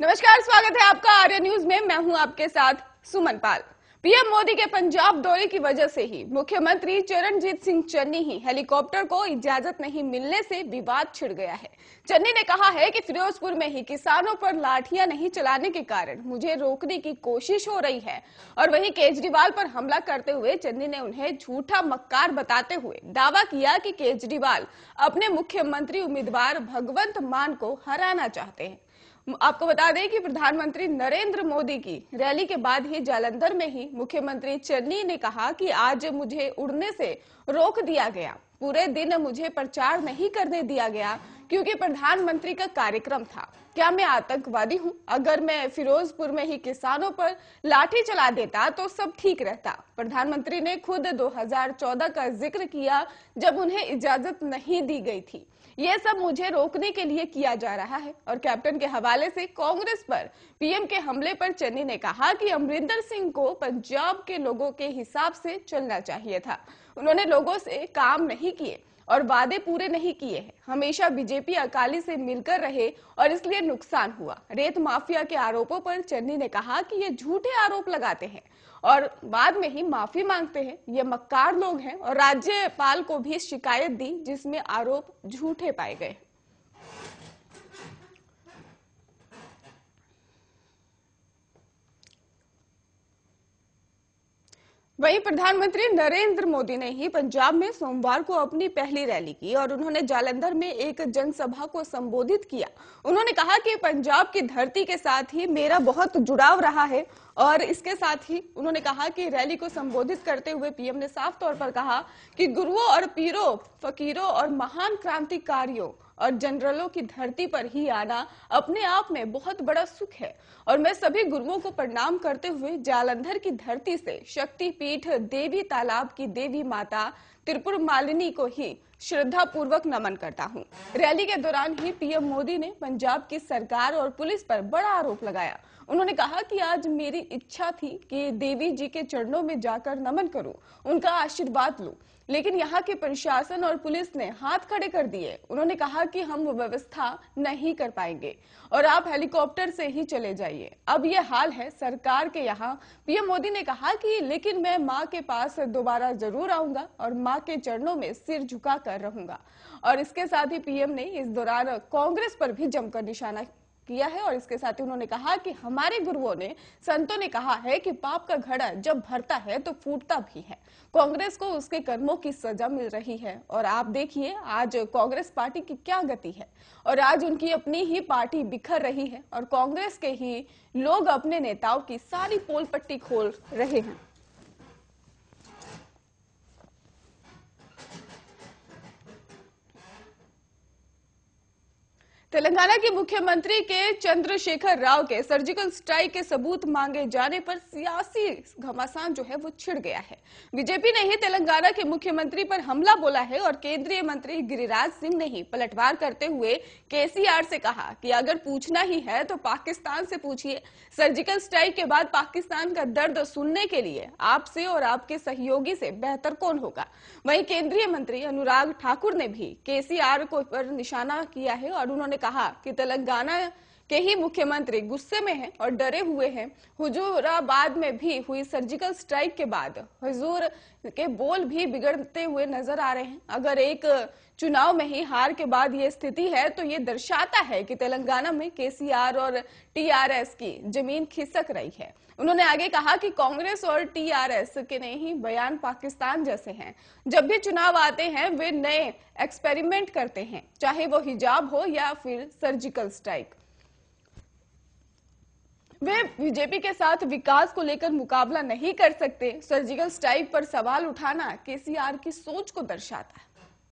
नमस्कार स्वागत है आपका आर्य न्यूज में मैं हूं आपके साथ सुमन पाल पीएम मोदी के पंजाब दौरे की वजह से ही मुख्यमंत्री चरणजीत सिंह चन्नी ही हेलीकॉप्टर को इजाजत नहीं मिलने से विवाद छिड़ गया है चन्नी ने कहा है कि फिरोजपुर में ही किसानों पर लाठियां नहीं चलाने के कारण मुझे रोकने की कोशिश हो रही है और वहीं केजरीवाल पर हमला करते हुए चन्नी ने उन्हें झूठा मक्कार बताते हुए दावा किया कि केजरीवाल अपने मुख्यमंत्री उम्मीदवार भगवंत मान को हराना चाहते हैं आपको बता दें कि प्रधानमंत्री नरेंद्र मोदी की रैली के बाद ही जालंधर में ही मुख्यमंत्री चन्नी ने कहा कि आज मुझे उड़ने से रोक दिया गया पूरे दिन मुझे प्रचार नहीं करने दिया गया क्योंकि प्रधानमंत्री का कार्यक्रम था क्या मैं आतंकवादी हूँ अगर मैं फिरोजपुर में ही किसानों पर लाठी चला देता तो सब ठीक रहता प्रधानमंत्री ने खुद 2014 का जिक्र किया जब उन्हें इजाजत नहीं दी गई थी ये सब मुझे रोकने के लिए किया जा रहा है और कैप्टन के हवाले से कांग्रेस पर पीएम के हमले पर चन्नी ने कहा कि अमरिंदर सिंह को पंजाब के लोगों के हिसाब से चलना चाहिए था उन्होंने लोगों से काम नहीं किए और वादे पूरे नहीं किए हैं हमेशा बीजेपी अकाली से मिलकर रहे और इसलिए नुकसान हुआ रेत माफिया के आरोपों पर चन्नी ने कहा कि ये झूठे आरोप लगाते हैं और बाद में ही माफी मांगते हैं ये मक्कार लोग हैं और राज्यपाल को भी शिकायत दी जिसमें आरोप झूठे पाए गए वहीं प्रधानमंत्री नरेंद्र मोदी ने ही पंजाब में सोमवार को अपनी पहली रैली की और उन्होंने जालंधर में एक जनसभा को संबोधित किया उन्होंने कहा कि पंजाब की धरती के साथ ही मेरा बहुत जुड़ाव रहा है और इसके साथ ही उन्होंने कहा कि रैली को संबोधित करते हुए पीएम ने साफ तौर पर कहा कि गुरुओं और पीरों फकीरों और महान क्रांतिकारियों और जनरलों की धरती पर ही आना अपने आप में बहुत बड़ा सुख है और मैं सभी गुरुओं को प्रणाम करते हुए जालंधर की धरती से शक्ति पीठ देवी तालाब की देवी माता त्रिपुर मालिनी को ही श्रद्धा पूर्वक नमन करता हूं। रैली के दौरान ही पीएम मोदी ने पंजाब की सरकार और पुलिस पर बड़ा आरोप लगाया उन्होंने कहा कि आज मेरी इच्छा थी कि देवी जी के चरणों में जाकर नमन करूं, उनका आशीर्वाद लूं, लेकिन यहाँ के प्रशासन और पुलिस ने हाथ खड़े कर दिए उन्होंने कहा कि हम व्यवस्था नहीं कर पाएंगे और आप हेलीकॉप्टर से ही चले जाइए अब ये हाल है सरकार के यहाँ पीएम मोदी ने कहा कि लेकिन मैं माँ के पास दोबारा जरूर आऊंगा और माँ मां के चरणों में सिर झुका कर रहूंगा और इसके साथ ही पीएम ने इस दौरान कांग्रेस पर भी जमकर निशाना किया है और इसके साथ ही उन्होंने कहा कि हमारे गुरुओं ने संतों ने कहा है कि पाप का घड़ा जब भरता है तो फूटता भी है कांग्रेस को उसके कर्मों की सजा मिल रही है और आप देखिए आज कांग्रेस पार्टी की क्या गति है और आज उनकी अपनी ही पार्टी बिखर रही है और कांग्रेस के ही लोग अपने नेताओं की सारी पोल पट्टी खोल रहे हैं तेलंगाना के मुख्यमंत्री के चंद्रशेखर राव के सर्जिकल स्ट्राइक के सबूत मांगे जाने पर सियासी घमासान जो है वो छिड़ गया है बीजेपी ने ही तेलंगाना के मुख्यमंत्री पर हमला बोला है और केंद्रीय मंत्री गिरिराज सिंह ने ही पलटवार करते हुए केसीआर से कहा कि अगर पूछना ही है तो पाकिस्तान से पूछिए सर्जिकल स्ट्राइक के बाद पाकिस्तान का दर्द सुनने के लिए आपसे और आपके सहयोगी से बेहतर कौन होगा वही केंद्रीय मंत्री अनुराग ठाकुर ने भी केसीआर को पर निशाना किया है और उन्होंने कहा कि तेलंगाना के ही मुख्यमंत्री गुस्से में हैं और डरे हुए हैं हुजूराबाद में भी हुई सर्जिकल स्ट्राइक के बाद हुजूर के बोल भी बिगड़ते हुए नजर आ रहे हैं अगर एक चुनाव में ही हार के बाद ये स्थिति है तो ये दर्शाता है कि तेलंगाना में केसीआर और टीआरएस की जमीन खिसक रही है उन्होंने आगे कहा कि कांग्रेस और टीआरएस के नहीं बयान पाकिस्तान जैसे हैं जब भी चुनाव आते हैं वे नए एक्सपेरिमेंट करते हैं चाहे वो हिजाब हो या फिर सर्जिकल स्ट्राइक वे बीजेपी के साथ विकास को लेकर मुकाबला नहीं कर सकते सर्जिकल स्ट्राइक पर सवाल उठाना केसीआर की सोच को दर्शाता है